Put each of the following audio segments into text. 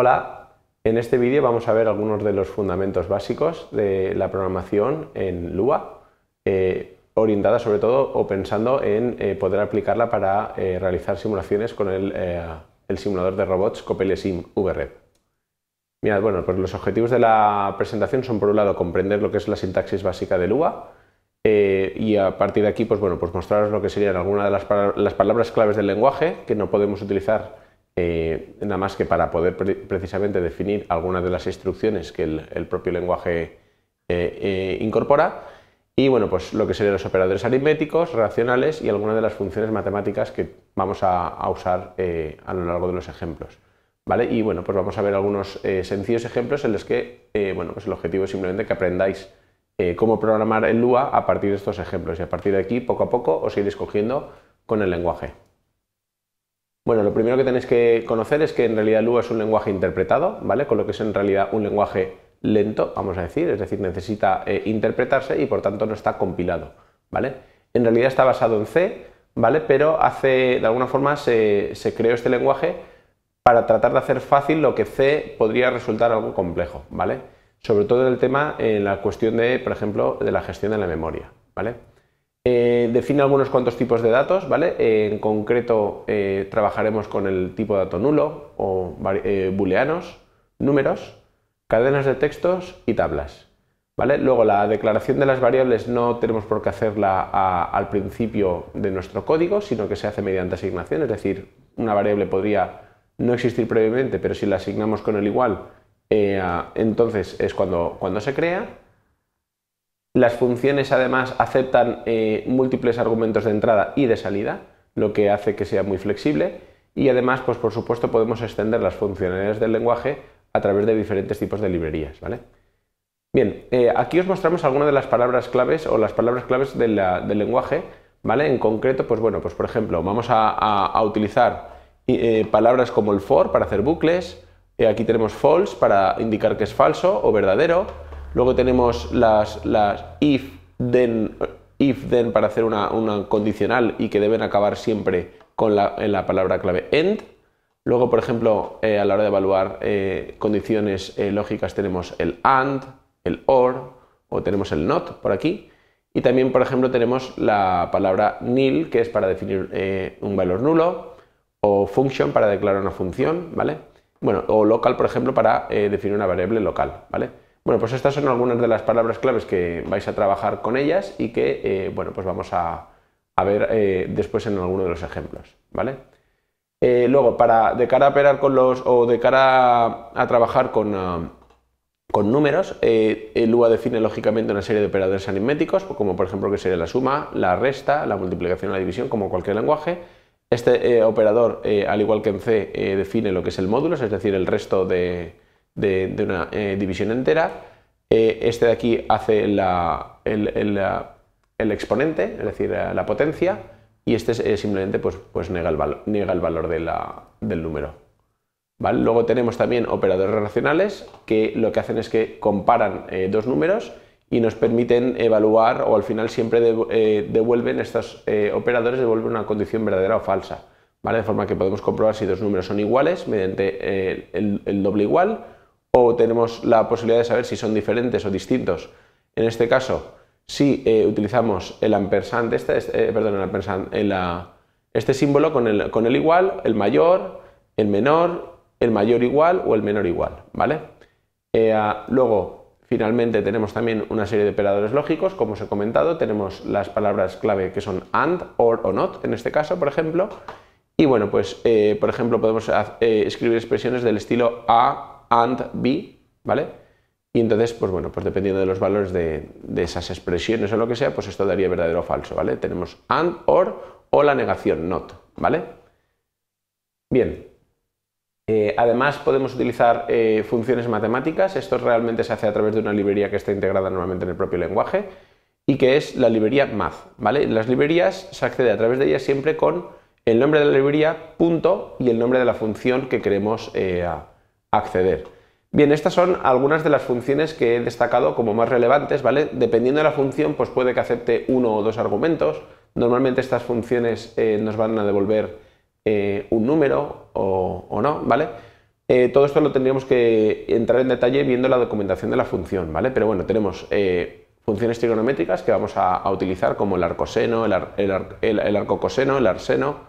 Hola, en este vídeo vamos a ver algunos de los fundamentos básicos de la programación en Lua, eh, orientada sobre todo o pensando en eh, poder aplicarla para eh, realizar simulaciones con el, simulador de robots Copelesim VREP. Mirad, bueno, pues los objetivos de la presentación son por un lado comprender lo que es la sintaxis básica de Lua, y a partir de aquí, pues bueno, pues mostraros lo que serían algunas de las, las, palabras claves del lenguaje que no podemos utilizar eh, nada más que para poder precisamente definir algunas de las instrucciones que el, propio lenguaje eh, eh, incorpora. Y bueno, pues lo que serían los operadores aritméticos, racionales y algunas de las funciones matemáticas que vamos a, usar a lo largo de los ejemplos. ¿Vale? Y bueno, pues vamos a ver algunos sencillos ejemplos en los que bueno, pues el objetivo es simplemente que aprendáis cómo programar en Lua a partir de estos ejemplos. Y a partir de aquí, poco a poco, os iréis cogiendo con el lenguaje. Bueno, lo primero que tenéis que conocer es que en realidad Lua es un lenguaje interpretado, ¿vale? Con lo que es en realidad un lenguaje lento, vamos a decir, es decir, necesita eh, interpretarse y por tanto no está compilado, ¿vale? En realidad está basado en C, ¿vale? Pero hace, de alguna forma se, creó este lenguaje para tratar de hacer fácil lo que C podría resultar algo complejo, ¿vale? Sobre todo el tema, en la cuestión de, por ejemplo, de la gestión de la memoria, ¿vale? Eh, define algunos cuantos tipos de datos, ¿vale? en concreto eh, trabajaremos con el tipo de dato nulo o eh, booleanos, números, cadenas de textos y tablas. ¿Vale? Luego la declaración de las variables no tenemos por qué hacerla al principio de nuestro código, sino que se hace mediante asignación, es decir, una variable podría no existir previamente, pero si la asignamos con el igual, entonces es cuando, cuando se crea. Las funciones además aceptan eh, múltiples argumentos de entrada y de salida, lo que hace que sea muy flexible. Y además, pues por supuesto, podemos extender las funcionalidades del lenguaje a través de diferentes tipos de librerías. ¿vale? Bien, eh, aquí os mostramos algunas de las palabras claves o las palabras claves del lenguaje. ¿vale? En concreto, pues bueno, pues por ejemplo, vamos a, utilizar eh, palabras como el for para hacer bucles. aquí tenemos false para indicar que es falso o verdadero Luego tenemos las, if, then, if, then para hacer una, condicional y que deben acabar siempre con la, la palabra clave end. Luego, por ejemplo, eh, a la hora de evaluar eh, condiciones eh, lógicas tenemos el AND, el OR o tenemos el NOT por aquí. Y también, por ejemplo, tenemos la palabra nil, que es para definir un valor nulo, o function para declarar una función, ¿vale? Bueno, o local, por ejemplo, para definir una variable local, ¿vale? Bueno, pues estas son algunas de las palabras claves que vais a trabajar con ellas y que, eh, bueno, pues vamos a, ver eh, después en alguno de los ejemplos, ¿vale? Eh, luego, para, de cara a operar con los, o de cara a, trabajar con, ah, números, el UA define lógicamente una serie de operadores aritméticos, como por ejemplo que sería la suma, la resta, la multiplicación la división, como cualquier lenguaje, este operador, al igual que en C, define lo que es el módulo, es decir, el resto de, de, una eh, división entera. Eh, este de aquí hace el, exponente, es decir, eh, la potencia, y este simplemente pues, pues niega, el valor del número. Luego tenemos también operadores relacionales que lo que hacen es que comparan dos números y nos permiten evaluar o al final siempre devuelven estos operadores devuelven una condición verdadera o falsa, De forma que podemos comprobar si dos números son iguales mediante el, doble igual o tenemos la posibilidad de saber si son diferentes o distintos. En este caso, si eh, utilizamos el ampersand, este, símbolo con el, igual, el mayor, el menor, el mayor igual o el menor igual, ¿vale? Eh, ah, luego, finalmente tenemos también una serie de operadores lógicos, como os he comentado, tenemos las palabras clave que son and, or o not, en este caso, por ejemplo, y bueno, pues, eh, por ejemplo, podemos escribir expresiones del estilo a, AND B, ¿vale? Y entonces, pues bueno, pues dependiendo de los valores de, esas expresiones o lo que sea, pues esto daría verdadero o falso, ¿vale? Tenemos AND, OR o la negación NOT, ¿vale? Bien. Eh, además, podemos utilizar eh, funciones matemáticas. Esto realmente se hace a través de una librería que está integrada normalmente en el propio lenguaje y que es la librería math, ¿vale? Las librerías se accede a través de ellas siempre con el nombre de la librería, punto, y el nombre de la función que queremos eh, a acceder. Bien, estas son algunas de las funciones que he destacado como más relevantes, ¿vale? Dependiendo de la función, pues puede que acepte uno o dos argumentos. Normalmente estas funciones eh, nos van a devolver eh, un número o, no, ¿vale? Eh, todo esto lo tendríamos que entrar en detalle viendo la documentación de la función, ¿vale? Pero bueno, tenemos funciones trigonométricas que vamos a, utilizar como el arcoseno, el, el arcocoseno, el arseno,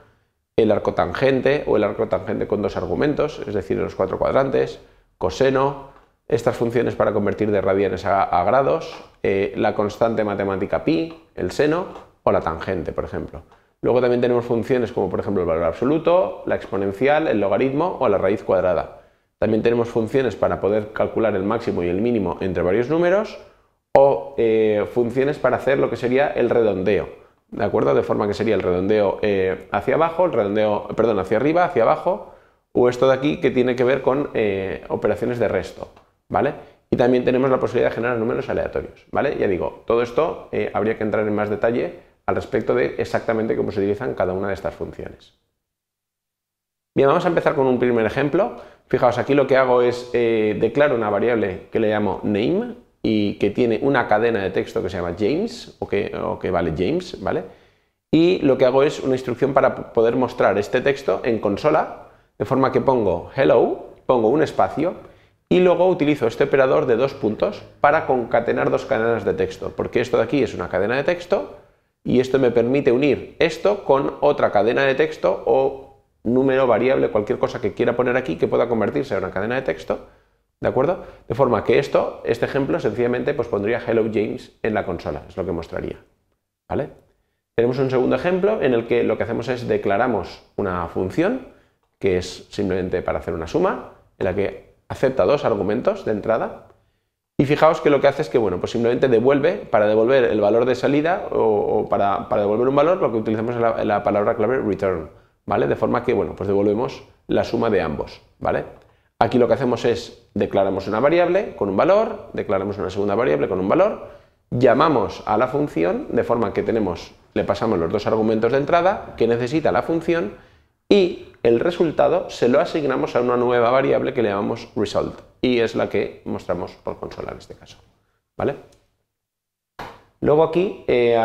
el arco tangente o el arco tangente con dos argumentos, es decir, los cuatro cuadrantes, coseno, estas funciones para convertir de radianes a, grados, eh, la constante matemática pi, el seno o la tangente, por ejemplo. Luego también tenemos funciones como por ejemplo el valor absoluto, la exponencial, el logaritmo o la raíz cuadrada. También tenemos funciones para poder calcular el máximo y el mínimo entre varios números o eh, funciones para hacer lo que sería el redondeo, ¿de acuerdo? De forma que sería el redondeo eh, hacia abajo, el redondeo, perdón, hacia arriba, hacia abajo, o esto de aquí que tiene que ver con eh, operaciones de resto, ¿vale? Y también tenemos la posibilidad de generar números aleatorios, ¿vale? Ya digo, todo esto eh, habría que entrar en más detalle al respecto de exactamente cómo se utilizan cada una de estas funciones. Bien, vamos a empezar con un primer ejemplo. Fijaos, aquí lo que hago es declaro una variable que le llamo name, y que tiene una cadena de texto que se llama James o que, vale James, ¿vale? Y lo que hago es una instrucción para poder mostrar este texto en consola, de forma que pongo hello, pongo un espacio y luego utilizo este operador de dos puntos para concatenar dos cadenas de texto, porque esto de aquí es una cadena de texto y esto me permite unir esto con otra cadena de texto o número variable, cualquier cosa que quiera poner aquí que pueda convertirse en una cadena de texto ¿De acuerdo? De forma que esto, este ejemplo, sencillamente pues pondría Hello James en la consola, es lo que mostraría. ¿Vale? Tenemos un segundo ejemplo en el que lo que hacemos es declaramos una función, que es simplemente para hacer una suma, en la que acepta dos argumentos de entrada. Y fijaos que lo que hace es que, bueno, pues simplemente devuelve, para devolver el valor de salida o, para, devolver un valor, lo que utilizamos es la, la palabra clave return, ¿vale? De forma que, bueno, pues devolvemos la suma de ambos, ¿vale? Aquí lo que hacemos es declaramos una variable con un valor, declaramos una segunda variable con un valor, llamamos a la función de forma que tenemos, le pasamos los dos argumentos de entrada que necesita la función y el resultado se lo asignamos a una nueva variable que le llamamos result y es la que mostramos por consola en este caso. ¿Vale? Luego aquí eh,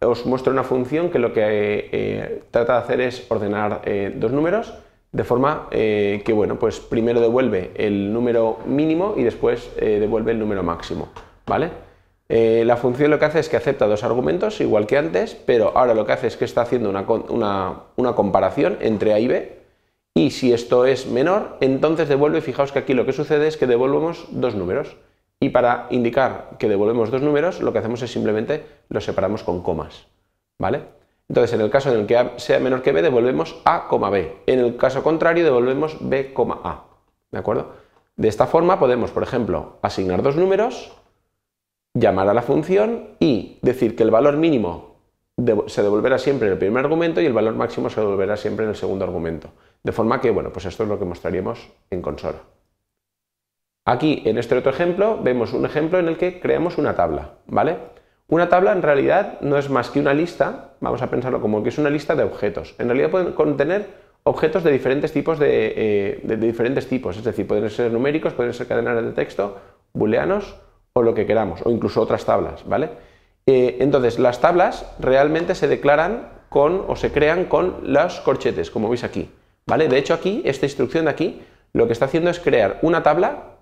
os muestro una función que lo que eh, trata de hacer es ordenar eh, dos números de forma eh, que, bueno, pues primero devuelve el número mínimo y después eh, devuelve el número máximo, ¿vale? Eh, la función lo que hace es que acepta dos argumentos, igual que antes, pero ahora lo que hace es que está haciendo una, comparación entre A y B, y si esto es menor, entonces devuelve, fijaos que aquí lo que sucede es que devolvemos dos números, y para indicar que devolvemos dos números, lo que hacemos es simplemente los separamos con comas, ¿vale? Entonces, en el caso en el que A sea menor que B, devolvemos A, B. En el caso contrario, devolvemos B, A. ¿De acuerdo? De esta forma podemos, por ejemplo, asignar dos números, llamar a la función y decir que el valor mínimo se devolverá siempre en el primer argumento y el valor máximo se devolverá siempre en el segundo argumento. De forma que, bueno, pues esto es lo que mostraríamos en consola. Aquí, en este otro ejemplo, vemos un ejemplo en el que creamos una tabla, ¿vale? Una tabla en realidad no es más que una lista, vamos a pensarlo como que es una lista de objetos. En realidad pueden contener objetos de diferentes tipos de, eh, diferentes tipos, es decir, pueden ser numéricos, pueden ser cadenas de texto, booleanos o lo que queramos, o incluso otras tablas, ¿vale? Eh, entonces, las tablas realmente se declaran con o se crean con los corchetes, como veis aquí, ¿vale? De hecho, aquí, esta instrucción de aquí, lo que está haciendo es crear una tabla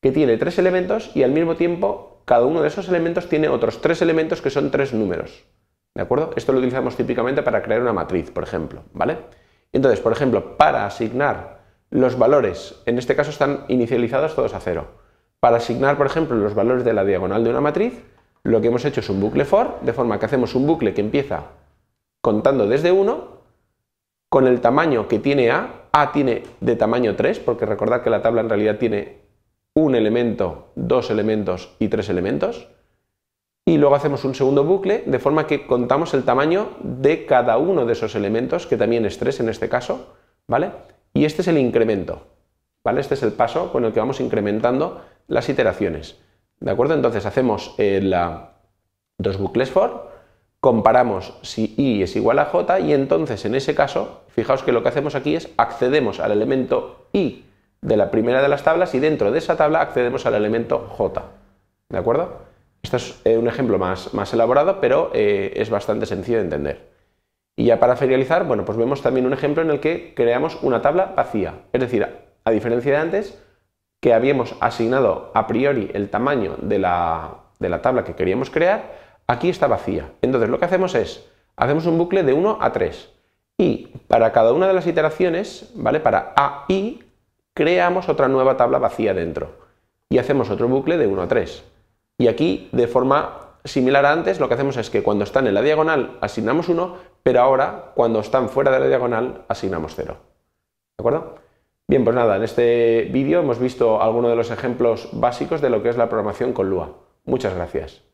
que tiene tres elementos y al mismo tiempo cada uno de esos elementos tiene otros tres elementos que son tres números. ¿De acuerdo? Esto lo utilizamos típicamente para crear una matriz, por ejemplo. ¿Vale? Entonces, por ejemplo, para asignar los valores, en este caso están inicializados todos a cero. Para asignar, por ejemplo, los valores de la diagonal de una matriz, lo que hemos hecho es un bucle for, de forma que hacemos un bucle que empieza contando desde 1, con el tamaño que tiene A, A tiene de tamaño 3, porque recordad que la tabla en realidad tiene un elemento, dos elementos y tres elementos. Y luego hacemos un segundo bucle de forma que contamos el tamaño de cada uno de esos elementos, que también es tres en este caso, ¿vale? Y este es el incremento, ¿vale? Este es el paso con el que vamos incrementando las iteraciones. ¿De acuerdo? Entonces hacemos eh, dos bucles for, comparamos si i es igual a j y entonces en ese caso, fijaos que lo que hacemos aquí es accedemos al elemento i de la primera de las tablas y dentro de esa tabla accedemos al elemento j. ¿De acuerdo? esto es eh, un ejemplo más, más elaborado, pero eh, es bastante sencillo de entender. Y ya para finalizar bueno, pues vemos también un ejemplo en el que creamos una tabla vacía. Es decir, a diferencia de antes, que habíamos asignado a priori el tamaño de la, de la tabla que queríamos crear, aquí está vacía. Entonces lo que hacemos es, hacemos un bucle de 1 a 3. Y para cada una de las iteraciones, ¿vale? Para A, y creamos otra nueva tabla vacía dentro y hacemos otro bucle de 1 a 3. Y aquí, de forma similar a antes, lo que hacemos es que cuando están en la diagonal asignamos 1, pero ahora, cuando están fuera de la diagonal, asignamos 0. ¿De acuerdo? Bien, pues nada, en este vídeo hemos visto algunos de los ejemplos básicos de lo que es la programación con Lua. Muchas gracias.